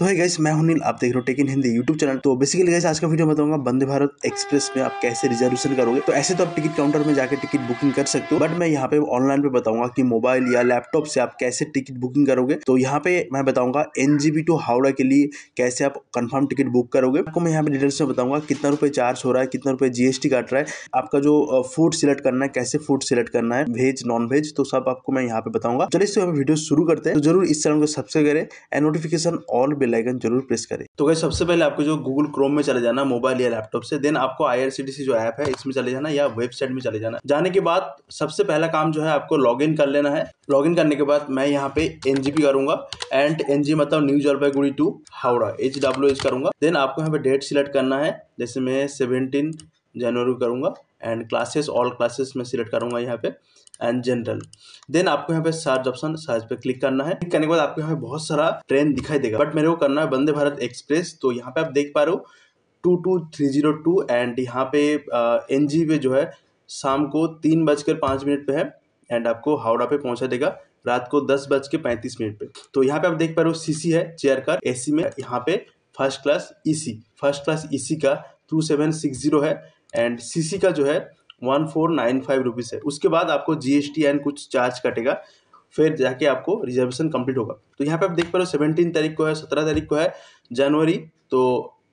तो है गैस मैं हूनील आप देख रहे हो इन हिंदी यूट्यूब चैनल तो बेसिकली गैस आज का वीडियो बताऊंगा वंदे भारत एक्सप्रेस में आप कैसे रिजर्वेशन करोगे तो ऐसे तो आप टिकट काउंटर में जाकर टिकट बुकिंग कर सकते हो बट मैं यहाँ पे ऑनलाइन पे बताऊंगा कि मोबाइल या लैपटॉप से आप कैसे टिकट बुकिंग करोगे तो यहाँ पे मैं बताऊंगा एनजीबी टू हावड़ा के लिए कैसे आप कन्फर्म टिकट बुक करोगे आपको मैं यहाँ पे डिटेल्स में बताऊंगा कितना रुपये चार्ज हो रहा है कितना रुपये जीएसटी काट रहा है आपका जो फूड सिलेक्ट करना है कैसे फूड सिलेक्ट करना है वेज नॉन वेज तो सब आपको मैं यहाँ पे बताऊंगा चलिए वीडियो शुरू करते हैं तो जरूर इस चैनल को सब्सक्राइब करें and notification all bell bell icon जरूर प्रेस करें तो गई सबसे पहले आपको जो गूगल क्रोम में चले जाना मोबाइल या लैपटॉप से देन आपको आई जो ऐप है इसमें चले जाना या वेबसाइट में चले जाना जाने के बाद सबसे पहला काम जो है आपको लॉग कर लेना है लॉग करने के बाद मैं यहाँ पे एन करूंगा एंड एन मतलब new Jalpaiguri to Howrah H W H करूंगा देन आपको यहाँ पे डेट सिलेक्ट करना है जैसे मैं सेवनटीन जनवरी करूंगा एंड क्लासेस ऑल क्लासेस में सिलेक्ट करूंगा यहाँ पे एंड जनरल देन आपको यहाँ पे सर्च ऑप्शन सर्च पे क्लिक करना है क्लिक करने के बाद आपको यहाँ पे बहुत सारा ट्रेन दिखाई देगा बट मेरे को करना है वंदे भारत एक्सप्रेस तो यहाँ पे आप देख पा रहे हो two two three zero two and यहाँ पे एन uh, जी पे जो है शाम को तीन बजकर पाँच मिनट पे है एंड आपको हावड़ा पे पहुँचा देगा रात को दस बज के पैंतीस मिनट पे तो यहाँ पे आप देख पा रहे हो सीसी है चेयर कार एसी में यहाँ पे first class EC first class EC का टू सेवन सिक्स जीरो है एंड सीसी का जो है one four nine five rupees है उसके बाद आपको जी एस टी एंड कुछ चार्ज कटेगा फिर जाके आपको रिजर्वेशन कंप्लीट होगा तो यहाँ पे आप देख पा रहे हो सेवनटीन तारीख को है सत्रह तारीख को है जनवरी तो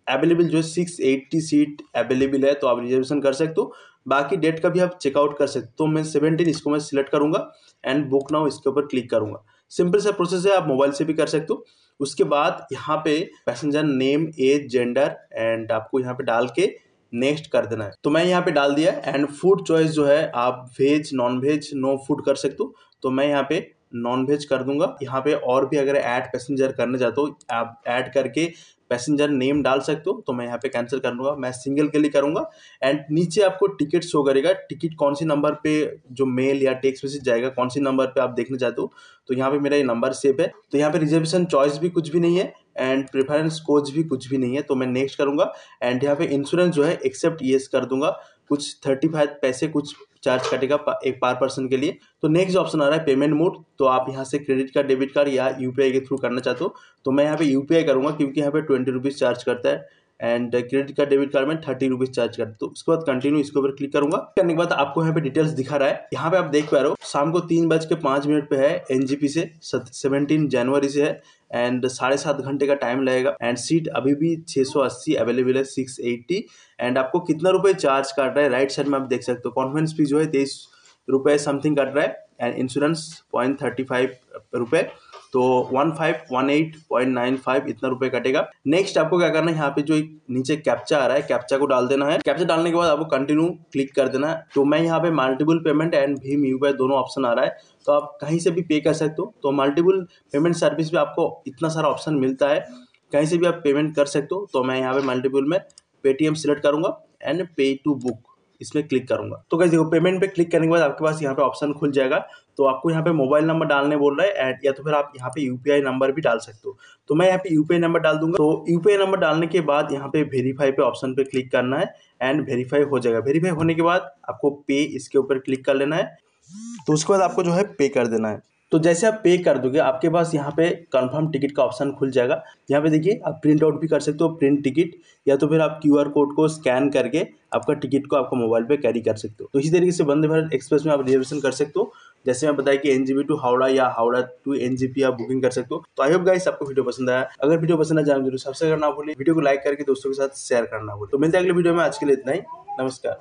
अवेलेबल जो है सिक्स एट्टी सीट अवेलेबल है तो आप रिजर्वेशन कर सकते हो बाकी डेट का भी आप चेकआउट कर सकते हो तो मैं सेवनटीन इसको मैं सिलेक्ट करूँगा एंड बुक नाउ इसके ऊपर क्लिक करूँगा सिंपल सा प्रोसेस है आप मोबाइल से भी कर सकते हो उसके बाद यहाँ पे passenger name age gender and आपको यहाँ पे डाल के नेक्स्ट कर देना है तो मैं यहाँ पे डाल दिया एंड फूड चॉइस जो है आप veg non veg no food कर सकते हो तो मैं यहाँ पे नॉन वेज कर दूंगा यहाँ पे और भी अगर ऐड पैसेंजर करने जाते हो आप ऐड करके पैसेंजर नेम डाल सकते हो तो मैं यहाँ पे कैंसिल कर लूँगा मैं सिंगल के लिए करूँगा एंड नीचे आपको टिकट शो करेगा टिकट कौन सी नंबर पे जो मेल या टेक्स मैसेज जाएगा कौन सी नंबर पे आप देखना चाहते हो तो यहाँ पे मेरा ये नंबर सेव है तो यहाँ पे रिजर्वेशन चॉइस भी कुछ भी नहीं है एंड प्रेफरेंस कोच भी कुछ भी नहीं है तो मैं नेक्स्ट करूँगा एंड यहाँ पे इंश्योरेंस जो है एक्सेप्ट येस कर दूंगा कुछ थर्टी फाइव पैसे कुछ चार्ज कटेगा एक पार पर्सन के लिए तो नेक्स्ट ऑप्शन आ रहा है पेमेंट मोड तो आप यहाँ से क्रेडिट कार्ड डेबिट कार्ड या यूपीआई के थ्रू करना चाहते हो तो मैं यहाँ पे यूपीआई करूँगा क्योंकि यहाँ पे ट्वेंटी रुपीज़ चार्ज करता है and credit card debit card में थर्टी रुपीज चार्ज कर तो उसके बाद कंटिन्यू इसके ऊपर क्लिक करूंगा करने के बाद आपको यहाँ पे डिटेल्स दिखा रहा है यहाँ पे आप देख पा रहे हो शाम को तीन बज के पांच मिनट पे है एनजीपी से सेवनटीन जनवरी से है एंड साढ़े सात घंटे का टाइम लगेगा एंड सीट अभी भी 680 अवेलेबल है 680 एंड आपको कितना रुपए चार्ज काट रहा है राइट साइड में आप देख सकते हो कॉन्फ्रेंस फीस जो है तेईस रुपए समथिंग कट रहा है and insurance point thirty five रुपए तो one five one eight point nine five इतना रुपए कटेगा नेक्स्ट आपको क्या करना है यहाँ पे जो नीचे कैप्चा आ रहा है कैप्चा को डाल देना है कैप्चा डालने के बाद आपको कंटिन्यू क्लिक कर देना है तो मैं यहाँ पे मल्टीपल पेमेंट एंड भीम यू दोनों ऑप्शन आ रहा है तो आप कहीं से भी पे कर सकते हो तो मल्टीपल पेमेंट सर्विस में आपको इतना सारा ऑप्शन मिलता है कहीं से भी आप पेमेंट कर सकते हो तो मैं यहाँ पे मल्टीपल में पेटीएम सिलेक्ट करूंगा एंड पे टू बुक इसमें क्लिक करूंगा तो कैसे देखो पेमेंट पे क्लिक करने के बाद आपके पास यहाँ पे ऑप्शन खुल जाएगा तो आपको यहाँ पे मोबाइल नंबर डालने बोल रहा है एंड या तो फिर आप यहाँ पे यूपीआई नंबर भी डाल सकते हो तो मैं यहाँ पे यूपीआई नंबर डाल दूंगा तो यूपीआई नंबर डालने के बाद यहाँ पे वेरीफाई पे ऑप्शन पे क्लिक करना है एंड वेरीफाई हो जाएगा वेरीफाई होने के बाद आपको पे इसके ऊपर क्लिक कर लेना है तो उसके बाद आपको जो है पे कर देना है तो जैसे आप पे कर दोगे आपके पास यहाँ पे कंफर्म टिकट का ऑप्शन खुल जाएगा यहाँ पे देखिए आप प्रिंट आउट भी कर सकते हो प्रिंट टिकट या तो फिर आप क्यूआर कोड को स्कैन करके आपका टिकट को आपका मोबाइल पे कैरी कर सकते हो तो इसी तरीके से वंदे भारत एक्सप्रेस में आप रिजर्वेशन कर सकते हो जैसे मैं बताया कि एनजीपी टू हावड़ा या हावड़ा टू एनजीपी आप बुकिंग कर सकते हो तो आई होप गाइस आपको वीडियो पसंद आया अगर वीडियो पसंद आया जरूर सबसे करना भूलिए वीडियो को लाइक करके दोस्तों के साथ शेयर करना भूलिए तो मिलते हैं अगले वीडियो में आज के लिए इतना ही नमस्कार